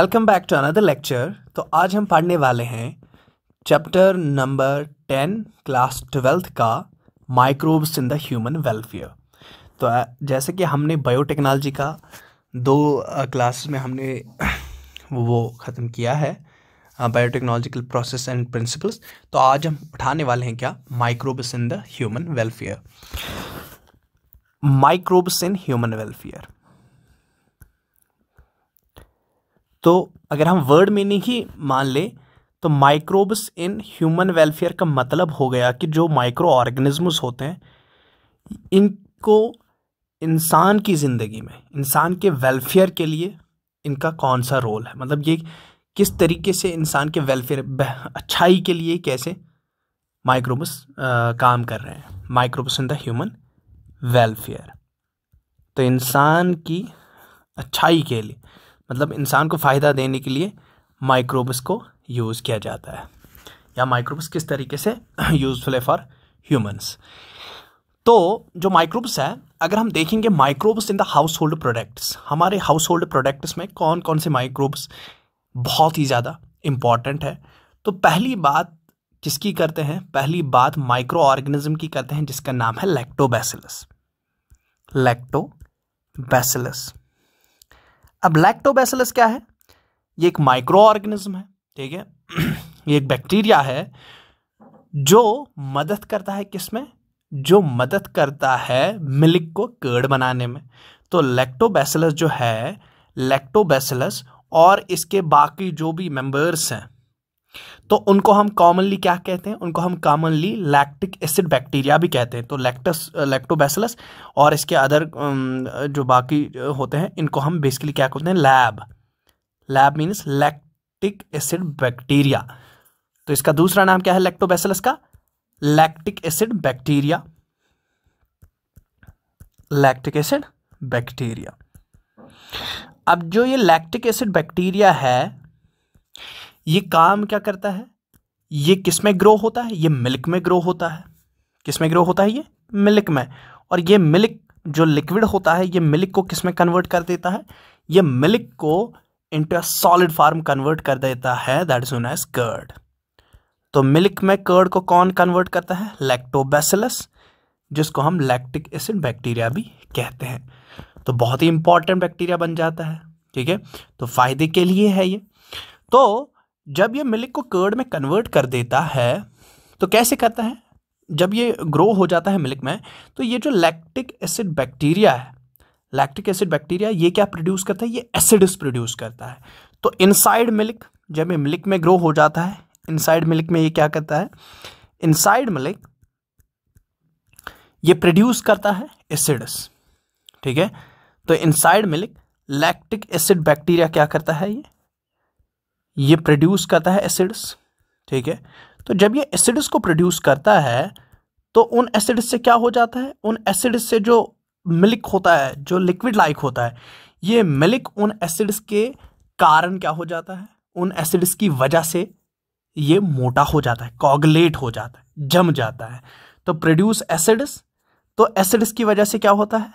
welcome back to another lecture तो आज हम पढ़ने वाले हैं chapter number ten class twelfth का microbes in the human welfare तो जैसे कि हमने बायोटेक्नोलॉजी का दो क्लास में हमने वो ख़त्म किया है बायोटेक्नोलॉजिकल प्रोसेस एंड प्रिंसिपल्स तो आज हम उठाने वाले हैं क्या microbes in the human welfare microbes in human welfare तो अगर हम वर्ड मीनिंग ही मान लें तो माइक्रोब्स इन ह्यूमन वेलफेयर का मतलब हो गया कि जो माइक्रो ऑर्गेनिज्म होते हैं इनको इंसान की ज़िंदगी में इंसान के वेलफेयर के लिए इनका कौन सा रोल है मतलब ये किस तरीके से इंसान के वेलफेयर अच्छाई के लिए कैसे माइक्रोब्स काम कर रहे हैं microbes in the human welfare तो इंसान की अच्छाई के लिए मतलब इंसान को फ़ायदा देने के लिए माइक्रोब्स को यूज़ किया जाता है या माइक्रोब्स किस तरीके से यूज़फुल है फॉर ह्यूमंस तो जो माइक्रोब्स है अगर हम देखेंगे microbes in the household products हमारे हाउस होल्ड प्रोडक्ट्स में कौन कौन से माइक्रोब्स बहुत ही ज़्यादा इम्पॉर्टेंट है तो पहली बात किसकी करते हैं पहली बात माइक्रो ऑर्गेनिज्म की करते हैं जिसका नाम है लैक्टोबैसिलस लैक्टोबैसिलस अब लैक्टोबैसिलस क्या है ये एक माइक्रो ऑर्गेनिज्म है ठीक है ये एक बैक्टीरिया है जो मदद करता है किसमें जो मदद करता है मिल्क को कर्ड बनाने में तो लैक्टोबैसिलस जो है लैक्टोबैसिलस और इसके बाकी जो भी मेंबर्स हैं तो उनको हम कॉमनली क्या कहते हैं उनको हम कॉमनली लैक्टिक एसिड बैक्टीरिया भी कहते हैं तो लैक्टस लैक्टोबैसिलस और इसके अदर um, जो बाकी होते हैं इनको हम बेसिकली क्या कहते हैं LAB LAB means lactic acid bacteria तो इसका दूसरा नाम क्या है लैक्टोबैसिलस का lactic acid bacteria lactic acid bacteria अब जो ये लैक्टिक एसिड बैक्टीरिया है ये काम क्या करता है ये किस में ग्रो होता है ये मिल्क में ग्रो होता है किस में ग्रो होता है ये मिल्क में और ये मिल्क जो लिक्विड होता है ये मिल्क को किस में कन्वर्ट कर देता है ये मिल्क को into a solid form convert कर देता है that is known as curd तो मिल्क में कर्ड को कौन कन्वर्ट करता है लैक्टोबैसिलस जिसको हम लैक्टिक एसिड बैक्टीरिया भी कहते हैं तो बहुत ही इंपॉर्टेंट बैक्टीरिया बन जाता है ठीक है तो फायदे के लिए है ये तो जब ये मिल्क को कर्ड में कन्वर्ट कर देता है तो कैसे करता है जब ये ग्रो हो जाता है मिल्क में तो ये जो लैक्टिक एसिड बैक्टीरिया है लैक्टिक एसिड बैक्टीरिया ये क्या प्रोड्यूस करता है ये एसिड्स प्रोड्यूस करता है तो इनसाइड मिल्क जब ये मिल्क में ग्रो हो जाता है इनसाइड मिल्क में ये क्या करता है इनसाइड मिल्क ये प्रोड्यूस करता है एसिड्स ठीक है तो inside milk lactic acid bacteria क्या करता है ये ये प्रोड्यूस करता है एसिड्स ठीक है तो जब ये एसिड्स को प्रोड्यूस करता है तो उन एसिड्स से क्या हो जाता है उन एसिड्स से जो मिल्क होता है जो लिक्विड लाइक होता है ये मिल्क उन एसिड्स के कारण क्या हो जाता है उन एसिड्स की वजह से ये मोटा हो जाता है कॉगलेट हो जाता है जम जाता है तो प्रोड्यूस एसिड्स तो एसिड्स की वजह से क्या होता है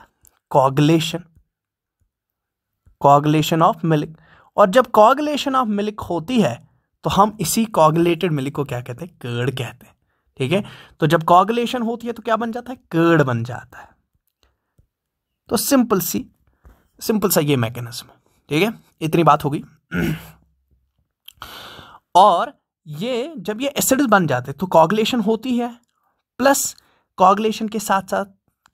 कॉगलेशन कॉगलेशन ऑफ मिल्क और जब कॉगलेशन ऑफ मिल्क होती है तो हम इसी कॉगलेटेड मिल्क को क्या कहते हैं कर्ड कहते हैं ठीक है तो जब कॉगलेशन होती है तो क्या बन जाता है कर्ड बन जाता है तो सिंपल सी सिंपल सा ये मैकेनिज्म ठीक है इतनी बात होगी और ये जब ये एसिड्स बन जाते तो कॉगलेशन होती है प्लस कॉगलेशन के साथ साथ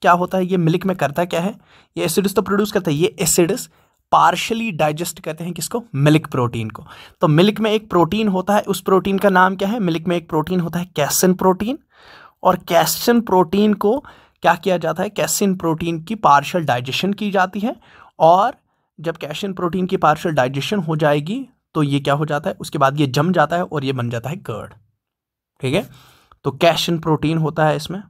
क्या होता है ये मिल्क में करता क्या है ये एसिड्स तो प्रोड्यूस करता है ये एसिड्स पार्शली डाइजेस्ट कहते हैं किसको मिल्क प्रोटीन को तो मिल्क में एक प्रोटीन होता है उस प्रोटीन का नाम क्या है मिल्क में एक प्रोटीन होता है कैसिन प्रोटीन और कैसिन प्रोटीन को क्या किया जाता है कैसिन प्रोटीन की पार्शल डाइजेशन की जाती है और जब कैशियन प्रोटीन की पार्शल डाइजेशन हो जाएगी तो ये क्या हो जाता है उसके बाद ये जम जाता है और ये बन जाता है गर्ड ठीक है तो कैशियन प्रोटीन होता है इसमें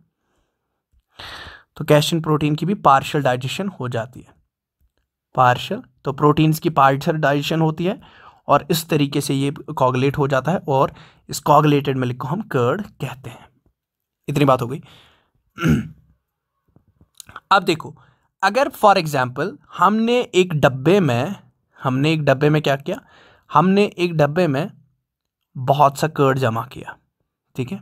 तो कैशियन प्रोटीन की भी पार्शल डाइजेशन हो जाती है पार्शल तो प्रोटीन्स की पार्शल डाइजेशन होती है और इस तरीके से ये कॉगलेट हो जाता है और इस कॉगलेटेड मिल्क को हम कर्ड कहते हैं इतनी बात हो गई अब देखो अगर फॉर एग्ज़ाम्पल हमने एक डब्बे में हमने एक डब्बे में क्या किया हमने एक डब्बे में बहुत सा कर्ड जमा किया ठीक है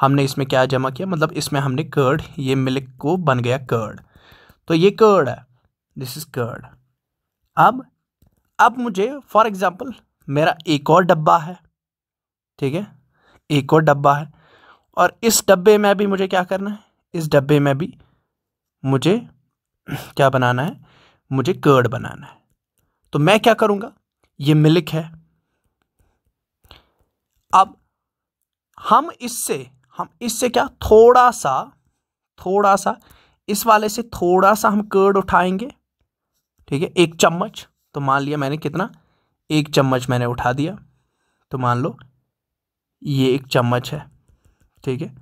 हमने इसमें क्या जमा किया मतलब इसमें हमने कर्ड ये मिल्क को बन गया कर्ड तो ये कर्ड है दिस इज कर्ड अब अब मुझे फॉर एग्जाम्पल मेरा एक और डब्बा है ठीक है एक और डब्बा है और इस डब्बे में भी मुझे क्या करना है इस डब्बे में भी मुझे क्या बनाना है मुझे कर्ड बनाना है तो मैं क्या करूंगा ये मिल्क है अब हम इससे हम इससे क्या थोड़ा सा थोड़ा सा इस वाले से थोड़ा सा हम कर्ड उठाएंगे ठीक है एक चम्मच तो मान लिया मैंने कितना एक चम्मच मैंने उठा दिया तो मान लो ये एक चम्मच है ठीक है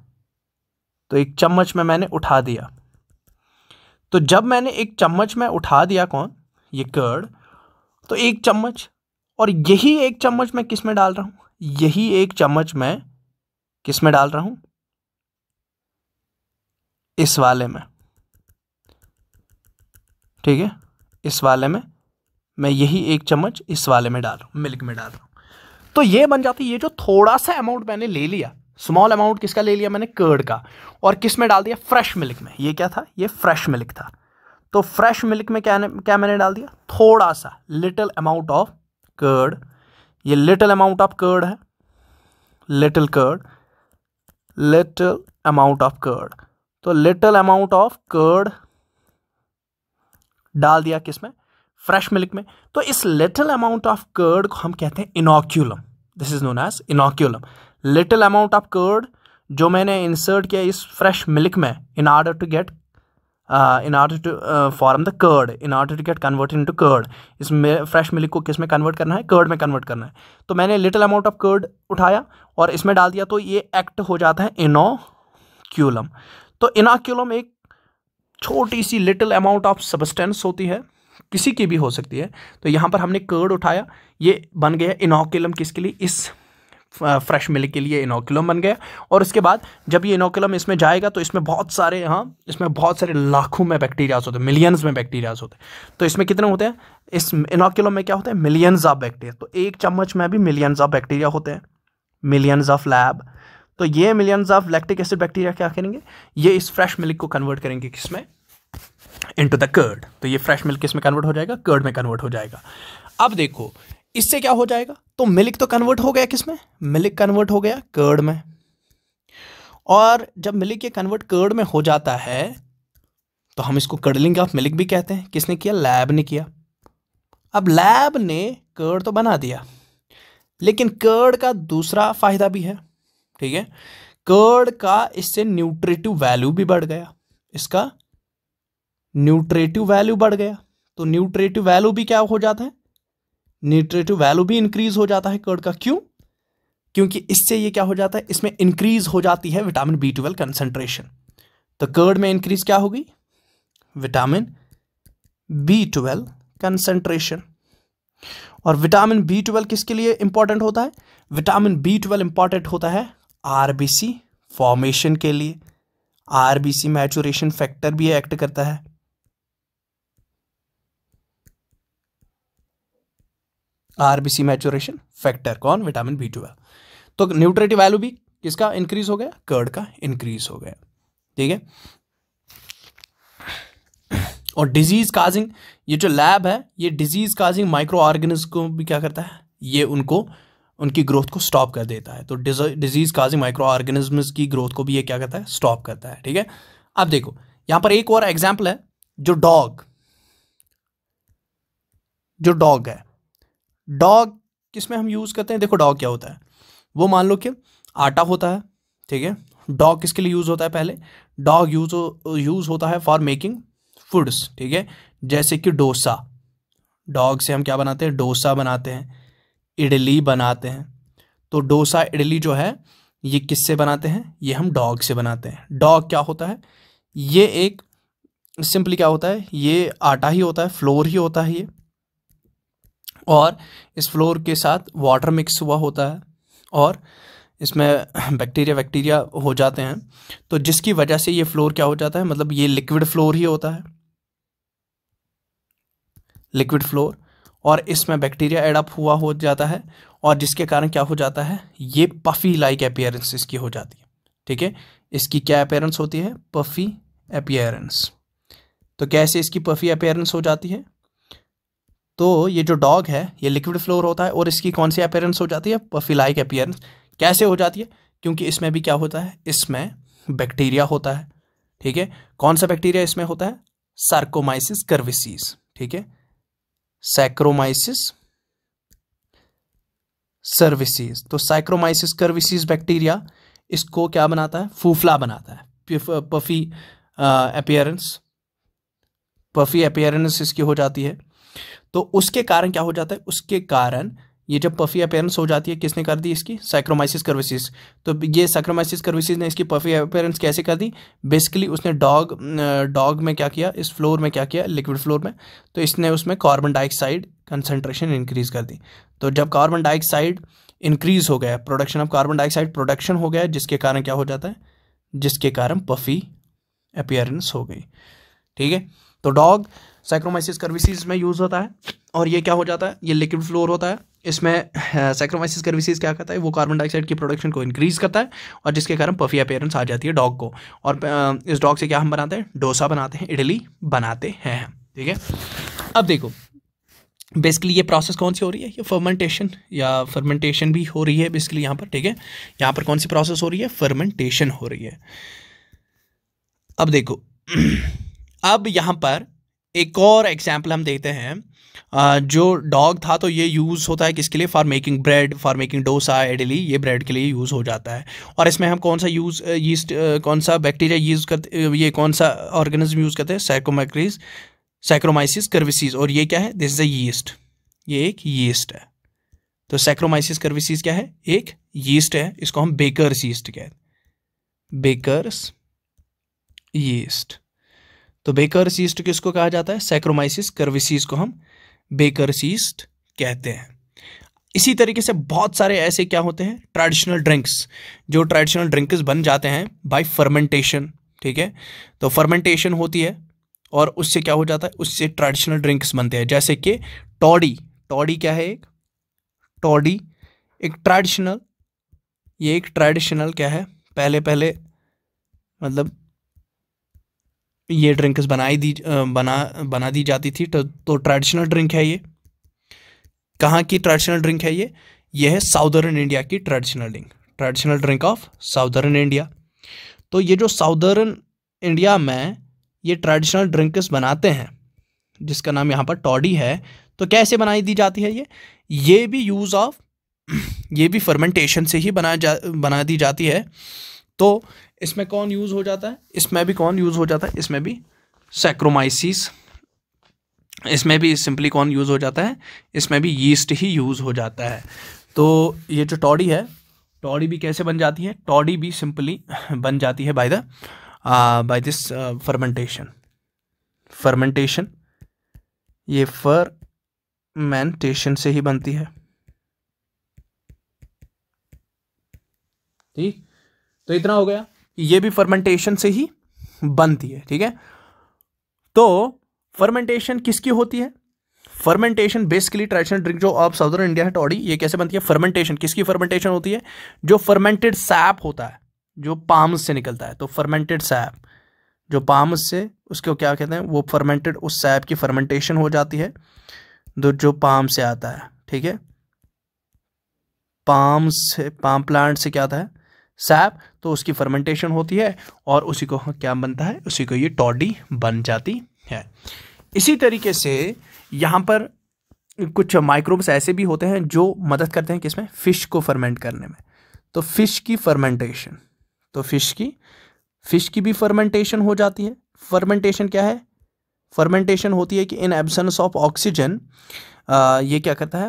तो एक चम्मच में मैंने उठा दिया तो जब मैंने एक चम्मच में उठा दिया कौन ये कर्ड तो एक चम्मच और यही एक चम्मच मैं किस में डाल रहा हूं यही एक चम्मच मैं किस में डाल रहा हूं इस वाले में ठीक है इस वाले में मैं यही एक चम्मच इस वाले में डाल रहा हूँ मिल्क में डाल रहा हूँ तो ये बन जाती है ये जो थोड़ा सा अमाउंट मैंने ले लिया स्मॉल अमाउंट किसका ले लिया मैंने कर्ड का और किस में डाल दिया फ्रेश मिल्क में ये क्या था ये फ्रेश मिल्क था तो फ्रेश मिल्क में क्या क्या मैंने डाल दिया थोड़ा सा लिटिल अमाउंट ऑफ कर्ड ये लिटिल अमाउंट ऑफ कर्ड है little curd little amount of curd तो लिटिल अमाउंट ऑफ कर्ड डाल दिया किस में फ्रेश मिल्क में तो इस लिटिल अमाउंट ऑफ कर्ड को हम कहते हैं inoculum this is known as inoculum little amount of curd जो मैंने इंसर्ट किया इस फ्रेश मिल्क में in order to get in order to form the curd in order to get convert into curd इस fresh milk को किस में convert करना है कर्ड में कन्वर्ट करना है तो मैंने लिटिल अमाउंट ऑफ कर्ड उठाया और इसमें डाल दिया तो ये एक्ट हो जाता है इनोक्यूलम तो इनाक्यूलम एक छोटी सी लिटिल अमाउंट ऑफ सबस्टेंस होती है किसी की भी हो सकती है तो यहाँ पर हमने कर्ड उठाया ये बन गया इनोकुलम किसके लिए इस फ्रेश मिल्क के लिए इनोकुलम बन गया और इसके बाद जब ये इनोकुलम इसमें जाएगा तो इसमें बहुत सारे यहाँ इसमें बहुत सारे लाखों में बैक्टीरियाज होते हैं मिलियंस में बैक्टीरियाज होते हैं तो इसमें कितने होते हैं इस इनोकुलम में क्या होते हैं मिलियंस ऑफ बैक्टीरिया तो एक चम्मच में भी मिलियंस ऑफ बैक्टीरिया होते हैं मिलियंस ऑफ लैब तो ये millions of lactic acid bacteria क्या करेंगे ये इस फ्रेश मिल्क को कन्वर्ट करेंगे किसमें इनटू द कर्ड तो ये फ्रेश मिल्क किसमें कन्वर्ट हो जाएगा कर्ड में कन्वर्ट हो जाएगा अब देखो इससे क्या हो जाएगा तो मिल्क तो कन्वर्ट हो गया किसमें मिल्क कन्वर्ट हो गया कर्ड में और जब मिल्क ये कन्वर्ट कर्ड में हो जाता है तो हम इसको कर्डलिंग ऑफ मिल्क भी कहते हैं किसने किया लैब ने किया अब लैब ने कर्ड तो बना दिया लेकिन कर्ड का दूसरा फायदा भी है ठीक है कर्ड का इससे न्यूट्रेटिव वैल्यू भी बढ़ गया इसका न्यूट्रेटिव वैल्यू बढ़ गया तो न्यूट्रेटिव वैल्यू भी क्या हो जाता है न्यूट्रेटिव वैल्यू भी इंक्रीज हो जाता है कर्ड का क्यों क्योंकि इससे ये क्या हो जाता है इसमें इंक्रीज हो जाती है विटामिन बी ट्वेल्व कंसेंट्रेशन तो कर्ड में इंक्रीज क्या होगी विटामिन बी ट्वेल्व कंसेंट्रेशन और विटामिन बी ट्वेल्व किसके लिए इंपॉर्टेंट होता है विटामिन बी ट्वेल्व इंपॉर्टेंट होता है आरबीसी फॉर्मेशन के लिए आरबीसी मैचुरेशन फैक्टर भी एक्ट करता है आरबीसी मैचुरेशन फैक्टर कौन विटामिन बी ट्वेल्व तो न्यूट्रेटिव वैल्यू भी किसका इंक्रीज हो गया कर्ड का इंक्रीज हो गया ठीक है और डिजीज काजिंग ये जो लैब है ये डिजीज काजिंग माइक्रो ऑर्गेनिज्म को भी क्या करता है ये उनको उनकी ग्रोथ को स्टॉप कर देता है तो डिजीज़ काजी माइक्रो ऑर्गेनिज्म की ग्रोथ को भी ये क्या करता है स्टॉप करता है ठीक है अब देखो यहां पर एक और एग्जाम्पल है जो डॉग जो डॉग है डॉग किसमें हम यूज़ करते हैं देखो डॉग क्या होता है वो मान लो कि आटा होता है ठीक है डॉग किसके लिए यूज़ होता है पहले डॉग यूज यूज़ होता है फॉर मेकिंग फूड्स ठीक है जैसे कि डोसा डॉग से हम क्या बनाते हैं डोसा बनाते हैं इडली बनाते हैं तो डोसा इडली जो है ये किससे बनाते हैं ये हम डॉग से बनाते हैं डॉग क्या होता है ये एक सिंपली क्या होता है ये आटा ही होता है फ्लोर ही होता है ये और इस फ्लोर के साथ वाटर मिक्स हुआ होता है और इसमें बैक्टीरिया वैक्टीरिया हो जाते हैं तो जिसकी वजह से ये फ्लोर क्या हो जाता है मतलब ये लिक्विड फ्लोर ही होता है लिक्विड फ्लोर और इसमें बैक्टीरिया एडअप हुआ हो जाता है और जिसके कारण क्या हो जाता है ये पफ़ी लाइक अपियरेंस इसकी हो जाती है ठीक है इसकी क्या अपेयरेंस होती है पफ़ी अपियरेंस तो कैसे इसकी पफ़ी अपेयरेंस हो जाती है तो ये जो डॉग है ये लिक्विड फ्लोर होता है और इसकी कौन सी अपेयरेंस हो जाती है पफ़ी लाइक अपियरेंस कैसे हो जाती है क्योंकि इसमें भी क्या होता है इसमें बैक्टीरिया होता है ठीक है कौन सा बैक्टीरिया इसमें होता है सार्कोमाइसिस कर्विसीज ठीक है साइक्रोमाइसिस सर्विसीज तो साइक्रोमाइसिस सर्विसेज बैक्टीरिया इसको क्या बनाता है फूफला बनाता है पफी अपियरेंस पफी अपियरेंस इसकी हो जाती है तो उसके कारण क्या हो जाता है उसके कारण ये जब पफी अपेयरेंस हो जाती है किसने कर दी इसकी साइक्रोमाइसिस कर्विसिस तो ये साइक्रोमाइसिस कर्विसिस ने इसकी पफी अपेयरेंस कैसे कर दी बेसिकली उसने डॉग डॉग में क्या किया इस फ्लोर में क्या किया लिक्विड फ्लोर में तो इसने उसमें कार्बन डाइऑक्साइड कंसनट्रेशन इंक्रीज़ कर दी तो जब कार्बन डाइऑक्साइड इंक्रीज़ हो गया production of carbon dioxide production हो गया जिसके कारण क्या हो जाता है जिसके कारण पफी अपेयरेंस हो गई ठीक है तो डॉग साइक्रोमाइसिस कर्विसिस में यूज़ होता है और ये क्या हो जाता है ये लिक्विड फ्लोर होता है इसमें सेक्रोमाइसिस सर्विसेज क्या करता है वो कार्बन डाइऑक्साइड की प्रोडक्शन को इंक्रीज करता है और जिसके कारण पफी अपेयरेंस आ जाती है डॉग को और इस डॉग से क्या हम बनाते हैं डोसा बनाते हैं इडली बनाते हैं ठीक है अब देखो बेसिकली ये प्रोसेस कौन सी हो रही है ये फर्मेंटेशन या फर्मेंटेशन भी हो रही है बेसिकली यहाँ पर ठीक है यहाँ पर कौन सी प्रोसेस हो रही है फर्मेंटेशन हो रही है अब देखो अब यहाँ पर एक और एग्जाम्पल हम देखते हैं जो डॉग था तो ये यूज़ होता है किसके लिए for making bread for making dosa idli ये ब्रेड के लिए यूज़ हो जाता है और इसमें हम कौन सा यूज़ यीस्ट कौन सा बैक्टीरिया यूज़ करते ये कौन सा ऑर्गेनिज्म यूज़ करते हैं साइकोमैक्रीज साइक्रोमाइसिस करविसीज और ये क्या है दिस इज अ यीस्ट ये एक यीस्ट है तो साइक्रोमाइसिस करविसीज क्या है एक यीस्ट है इसको हम बेकर्स यीस्ट कहते हैं बेकर्स यीस्ट तो बेकर्स यीस्ट किसको कहा जाता है साइक्रोमाइसिस करविसीज को हम बेकरस ईस्ट कहते हैं इसी तरीके से बहुत सारे ऐसे क्या होते हैं ट्रेडिशनल ड्रिंक्स जो ट्रेडिशनल ड्रिंक्स बन जाते हैं बाय फर्मेंटेशन ठीक है तो फर्मेंटेशन होती है और उससे क्या हो जाता है उससे ट्रेडिशनल ड्रिंक्स बनते हैं जैसे कि टॉडी टॉडी क्या है एक टॉडी एक ट्रेडिशनल ये एक ट्रेडिशनल क्या है पहले पहले मतलब ये ड्रिंक्स बनाई दी बना बना दी जाती थी तो, तो ट्रेडिशनल ड्रिंक है ये कहाँ की ट्रेडिशनल ड्रिंक है ये ये है साउदर्न इंडिया की traditional drink traditional drink of southern India तो ये जो साउदर्न इंडिया में ये ट्रेडिशनल ड्रिंक्स बनाते हैं जिसका नाम यहाँ पर टॉडी है तो कैसे बनाई दी जाती है ये ये भी यूज़ ऑफ ये भी फर्मेंटेशन से ही बना जा बना दी जाती है तो इसमें कौन यूज़ हो जाता है इसमें भी कौन यूज़ हो जाता है इसमें भी सैक्रोमाइसिस इसमें भी सिंपली कौन यूज़ हो जाता है इसमें भी यीस्ट ही यूज़ हो जाता है तो ये जो टॉडी है टॉडी भी कैसे बन जाती है टॉडी भी सिंपली बन जाती है by the by this fermentation fermentation ये फर्मेंटेशन से ही बनती है ठीक तो इतना हो गया ये भी फर्मेंटेशन से ही बनती है ठीक है तो फर्मेंटेशन किसकी होती है फर्मेंटेशन बेसिकली ट्रेडिशनल ड्रिंक जो आप साउदर्न इंडिया है टॉडी ये कैसे बनती है फर्मेंटेशन किसकी फर्मेंटेशन होती है जो फर्मेंटेड सैप होता है जो पाम्स से निकलता है तो फर्मेंटेड सैप जो पाम्स से उसको क्या कहते हैं वो फर्मेंटेड उस सैप की फर्मेंटेशन हो जाती है तो जो पाम से आता है ठीक है पाम से पाम प्लांट से क्या आता है सैप तो उसकी फर्मेंटेशन होती है और उसी को क्या बनता है उसी को ये टॉडी बन जाती है इसी तरीके से यहाँ पर कुछ माइक्रोब्स ऐसे भी होते हैं जो मदद करते हैं किसमें फ़िश को फर्मेंट करने में तो फ़िश की फर्मेंटेशन तो फ़िश की फ़िश की भी फर्मेंटेशन हो जाती है फर्मेंटेशन क्या है फर्मेंटेशन होती है कि इन एब्सेंस ऑफ ऑक्सीजन ये क्या करता है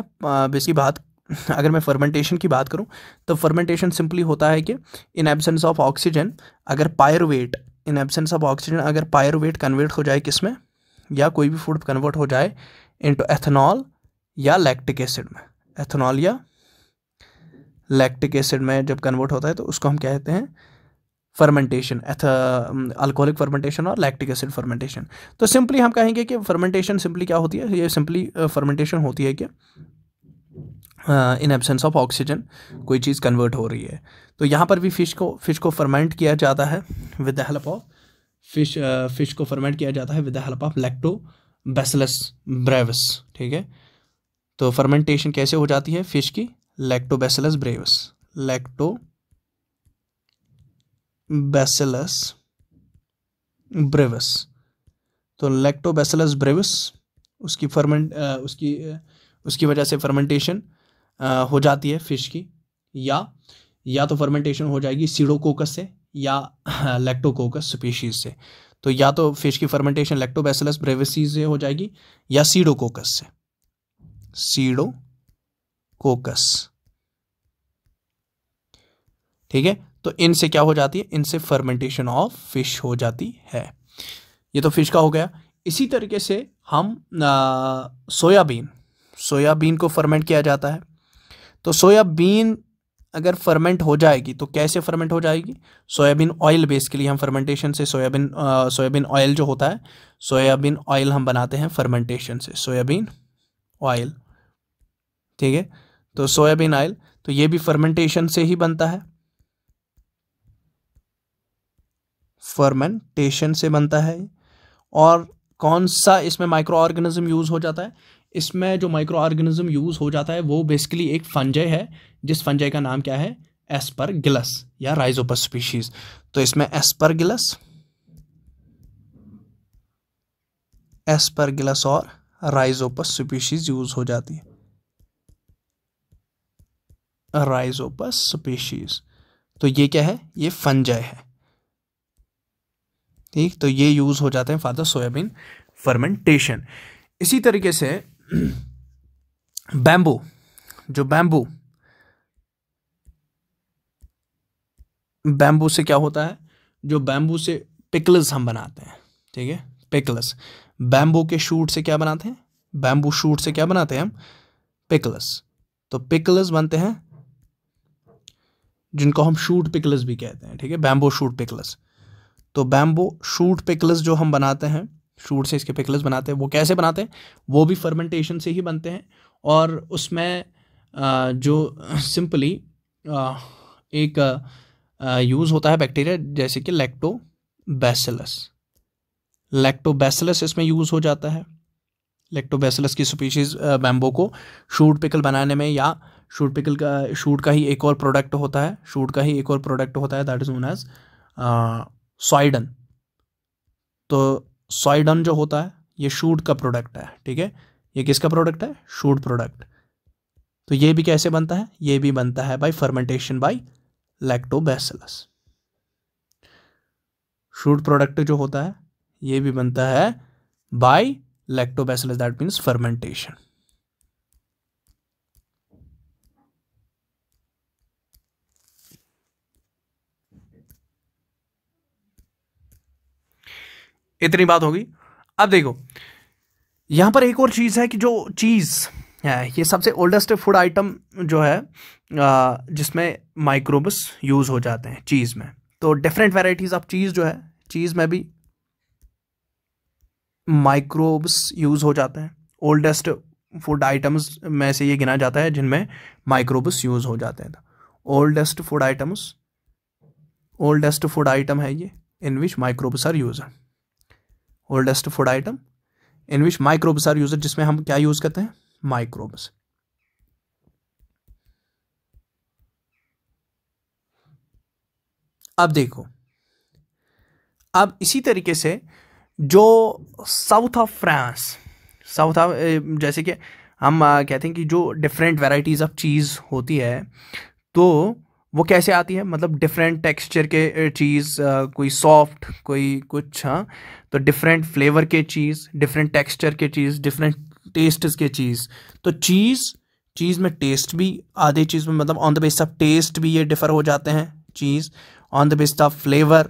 इसकी बात अगर मैं फर्मेंटेशन की बात करूँ तो फर्मेंटेशन सिंपली होता है कि इन एबसेंस ऑफ ऑक्सीजन अगर pyruvate in absence of oxygen अगर पायरवेट कन्वर्ट हो जाए किस में या कोई भी फूड कन्वर्ट हो जाए इंटू एथेनॉल या लैक्टिक एसिड में एथेनॉल या लैक्टिक एसिड में जब कन्वर्ट होता है तो उसको हम कहते हैं फर्मेंटेशन एथ अल्कोहलिक फर्मेंटेशन और लैक्टिक एसिड फर्मेंटेशन तो सिंपली हम कहेंगे कि फर्मेंटेशन सिंपली क्या होती है ये सिंपली फर्मेंटेशन होती है कि इन एब्सेंस ऑफ ऑक्सीजन कोई चीज़ कन्वर्ट हो रही है तो यहाँ पर भी फ़िश को फिश को फर्मेंट किया जाता है with the help of fish fish को फर्मेंट किया जाता है with the help of lactobacillus brevis ठीक है तो फर्मेंटेशन कैसे हो जाती है फिश की bacillus brevis lactobacillus brevis तो बेसलस ब्रेवस उसकी फर्मेंट उसकी उसकी वजह से फर्मेंटेशन हो जाती है फ़िश की या या तो फर्मेंटेशन हो जाएगी सीडोकोकस से या लैक्टोकोकस स्पीशीज़ से तो या तो फिश की फर्मेंटेशन लैक्टोबैसिलस ब्रेविसी से हो जाएगी या सीडोकोकस से सीडोकोकस ठीक है तो इनसे क्या हो जाती है इनसे फर्मेंटेशन ऑफ फिश हो जाती है ये तो फिश का हो गया इसी तरीके से हम सोयाबीन सोयाबीन को फर्मेंट किया जाता है तो सोयाबीन अगर फर्मेंट हो जाएगी तो कैसे फर्मेंट हो जाएगी सोयाबीन ऑयल बेसिकली हम फर्मेंटेशन से सोयाबीन सोयाबीन ऑयल जो होता है सोयाबीन ऑयल हम बनाते हैं फर्मेंटेशन से सोयाबीन ऑयल ठीक है तो सोयाबीन ऑयल तो ये भी फर्मेंटेशन से ही बनता है फर्मेंटेशन से बनता है और कौन सा इसमें माइक्रो ऑर्गेनिज्म यूज़ हो जाता है इसमें जो माइक्रो ऑर्गेनिज्म यूज़ हो जाता है वो बेसिकली एक फंजय है जिस फंजय का नाम क्या है एस्पर या राइजोपस स्पीशीज तो इसमें एस्पर गिलस एस्पर गिलस और राइजोपस स्पीशीज यूज़ हो जाती है राइजोपस स्पीशीज तो ये क्या है ये फंजय है ठीक तो ये यूज़ हो जाते हैं फादर सोयाबीन फर्मेंटेशन इसी तरीके से बैम्बू जो बैम्बू बैम्बू से क्या होता है जो बैम्बू से पिकल्स हम बनाते हैं ठीक है पिकल्स बैम्बू के शूट से क्या बनाते हैं बैम्बू शूट से क्या बनाते हैं हम पिकल्स तो पिकल्स बनते हैं जिनको हम शूट पिकल्स भी कहते हैं ठीक है बैम्बो शूट पिकल्स तो बैम्बू शूट पिकल्स जो हम बनाते हैं शूट से इसके पिकल्स बनाते हैं वो कैसे बनाते हैं वो भी फर्मेंटेशन से ही बनते हैं और उसमें जो सिंपली एक यूज़ होता है बैक्टीरिया जैसे कि लैक्टो बैसिलस बैसलस इसमें यूज़ हो जाता है बैसलस की स्पीशीज़ बैम्बो को शूट पिकल बनाने में या शूट पिकल का शूट का ही एक और प्रोडक्ट होता है शूट का ही एक और प्रोडक्ट होता है that is known as soidon तो सॉइडन जो होता है ये शूट का प्रोडक्ट है ठीक है ये किसका प्रोडक्ट है शूट प्रोडक्ट तो ये भी कैसे बनता है ये भी बनता है by fermentation by lactobacillus shoot product जो होता है ये भी बनता है by lactobacillus that means fermentation इतनी बात होगी अब देखो यहां पर एक और चीज़ है कि जो चीज़ है ये सबसे ओल्डेस्ट फूड आइटम जो है जिसमें माइक्रोब्स यूज़ हो जाते हैं चीज़ में तो डिफरेंट वेराइटीज़ ऑफ चीज़ जो है चीज़ में भी माइक्रोब्स यूज़ हो जाते हैं ओल्डेस्ट फूड आइटम्स में से ये गिना जाता है जिनमें माइक्रोब्स यूज़ हो जाते हैं oldest food items oldest food item है ये in which microbes are use oldest food item in which microbes are use जिसमें हम क्या यूज करते हैं माइक्रोब्स अब देखो अब इसी तरीके से जो south of France south of जैसे कि हम कहते हैं कि जो डिफरेंट वेराइटीज ऑफ चीज़ होती है तो वो कैसे आती है मतलब डिफरेंट टेक्सचर के चीज़ कोई सॉफ्ट कोई कुछ हाँ तो डिफरेंट फ्लेवर के चीज़ डिफरेंट टेक्सचर के चीज़ डिफरेंट टेस्ट के चीज़ तो चीज़ चीज़ में टेस्ट भी आधे चीज़ में मतलब on the base of taste भी ये डिफ़र हो जाते हैं cheese on the base of flavour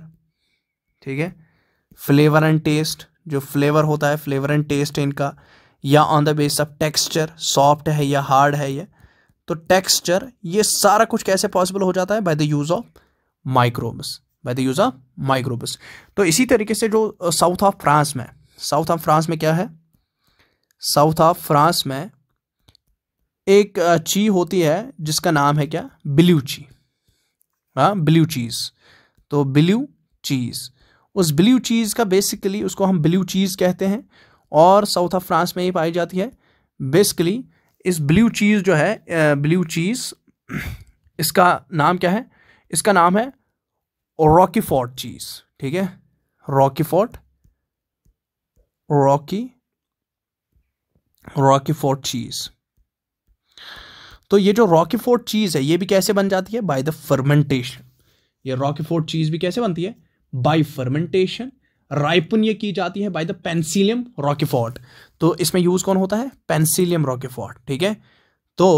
ठीक है फ्लेवर एंड टेस्ट जो फ्लेवर होता है फ्लेवर एंड टेस्ट इनका या on the base of texture soft है या हार्ड है ये तो टेक्सचर ये सारा कुछ कैसे पॉसिबल हो जाता है by the use of microbes by the use of microbes तो इसी तरीके से जो साउथ ऑफ फ्रांस में साउथ ऑफ फ्रांस में क्या है साउथ ऑफ फ्रांस में एक ची होती है जिसका नाम है क्या ब्ल्यू ची हाँ ब्ल्यू चीज़ तो ब्ल्यू चीज़ उस ब्ल्यू चीज़ का बेसिकली उसको हम ब्ल्यू चीज़ कहते हैं और साउथ ऑफ फ्रांस में ही पाई जाती है बेसिकली इस ब्लू चीज़ जो है ब्लू चीज़ इसका नाम क्या है इसका नाम है रॉकी फोर्ट चीज़ ठीक है Roquefort Roque Roquefort cheese तो ये जो रॉकी फोर्ट चीज़ है ये भी कैसे बन जाती है बाय द फर्मेंटेशन ये रॉकी फोर्ट चीज़ भी कैसे बनती है बाय फर्मेंटेशन राइपन ये की जाती है बाय द पेंसिलियम रॉकेफॉर्ट तो इसमें यूज कौन होता है पेंसिलियम रॉकेफोर्ट ठीक है तो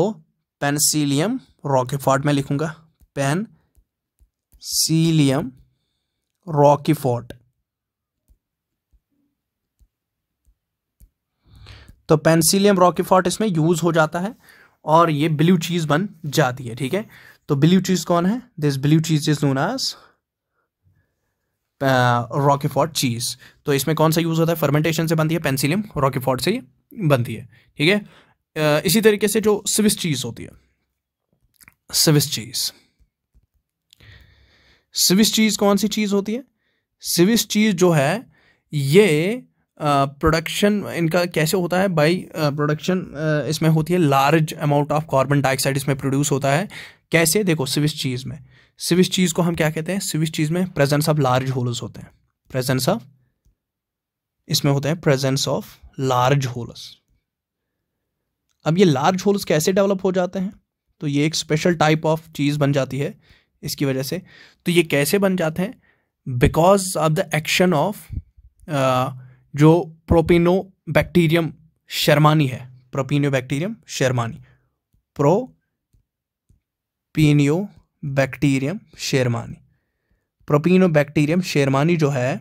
पेंसिलियम रॉकेफोर्ट मैं लिखूंगा पेन सीलियम रॉकीफोर्ट तो पेंसिलियम रॉकेफोर्ट इसमें यूज हो जाता है और ये ब्लू चीज बन जाती है ठीक है तो ब्लू चीज कौन है this blue cheese is known as Roquefort cheese तो इसमें कौन सा यूज़ होता है फर्मेंटेशन से बनती है पेंसिलियम रॉकीफॉर्ड से बनती है ठीक है इसी तरीके से जो स्विस चीज़ होती है स्विस चीज़ स्विस चीज़ कौन सी चीज़ होती है स्विस चीज़ जो है ये प्रोडक्शन uh, इनका कैसे होता है बाई प्रोडक्शन uh, uh, इसमें होती है large amount of carbon dioxide इसमें प्रोड्यूस होता है कैसे देखो स्विस चीज़ में सिविस चीज को हम क्या कहते हैं सिविस चीज में प्रेजेंस ऑफ लार्ज होल्स होते हैं प्रेजेंस ऑफ इसमें होते हैं प्रेजेंस ऑफ लार्ज होल्स अब ये लार्ज होल्स कैसे डेवलप हो जाते हैं तो ये एक स्पेशल टाइप ऑफ चीज़ बन जाती है इसकी वजह से तो ये कैसे बन जाते हैं because of the action of जो प्रोपिनो बैक्टीरियम शर्मानी है propionibacterium shermanii propionibacterium shermanii propionibacterium shermanii जो है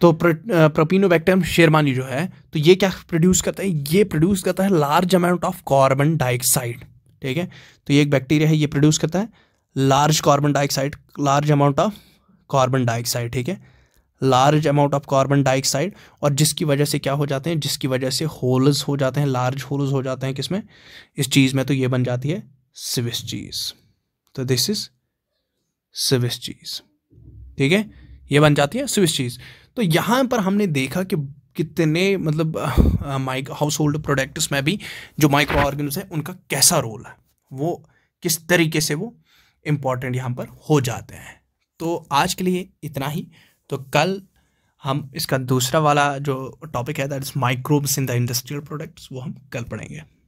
तो प्रोपीनो बैक्टीरियम शेरमानी जो है तो ये क्या प्रोड्यूस करता है ये प्रोड्यूस करता है large amount of carbon dioxide ठीक है तो ये एक बैक्टीरिया है ये प्रोड्यूस करता है large carbon dioxide large amount of carbon dioxide ठीक है large amount of carbon dioxide और जिसकी वजह से क्या हो जाते हैं जिसकी वजह से होल्स हो जाते हैं लार्ज होल्स हो जाते हैं किसमें इस चीज़ में तो ये बन जाती है सिविस चीज़ तो दिस इज सिविस चीज़ ठीक है ये बन जाती है स्विस चीज़ तो यहाँ पर हमने देखा कि कितने मतलब माइक हाउस होल्ड प्रोडक्ट्स में भी जो माइक्रो ऑर्गेनिज है उनका कैसा रोल है वो किस तरीके से वो इम्पॉर्टेंट यहाँ पर हो जाते हैं तो आज के लिए इतना ही तो कल हम इसका दूसरा वाला जो टॉपिक है that is microbes in the industrial products वो हम कल पढ़ेंगे